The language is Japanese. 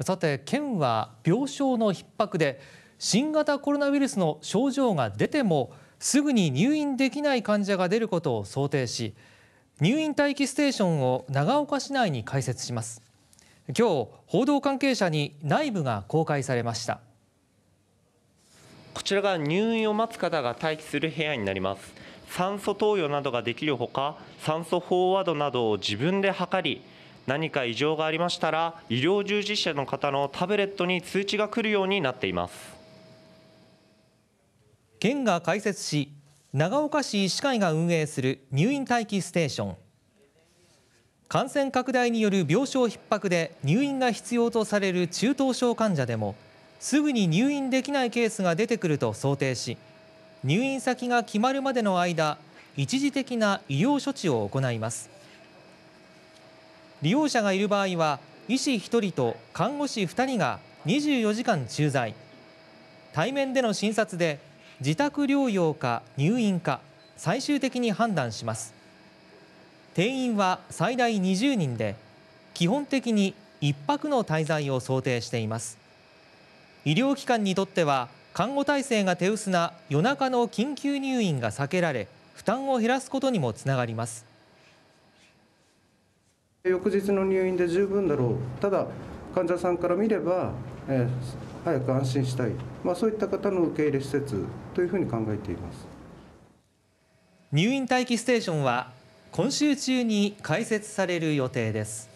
さて県は病床の逼迫で新型コロナウイルスの症状が出てもすぐに入院できない患者が出ることを想定し入院待機ステーションを長岡市内に開設します今日報道関係者に内部が公開されましたこちらが入院を待つ方が待機する部屋になります酸素投与などができるほか酸素飽和度などを自分で測り何か異常がありましたら医療従事者の方のタブレットに通知が来るようになっています県が開設し長岡市医師会が運営する入院待機ステーション感染拡大による病床逼迫で入院が必要とされる中等症患者でもすぐに入院できないケースが出てくると想定し入院先が決まるまでの間一時的な医療処置を行います。利用者がいる場合は医師1人と看護師2人が24時間駐在対面での診察で自宅療養か入院か最終的に判断します定員は最大20人で基本的に1泊の滞在を想定しています医療機関にとっては看護体制が手薄な夜中の緊急入院が避けられ負担を減らすことにもつながります翌日の入院で十分だろう、ただ患者さんから見れば、えー、早く安心したい、まあ、そういった方の受け入れ施設というふうに考えています入院待機ステーションは今週中に開設される予定です。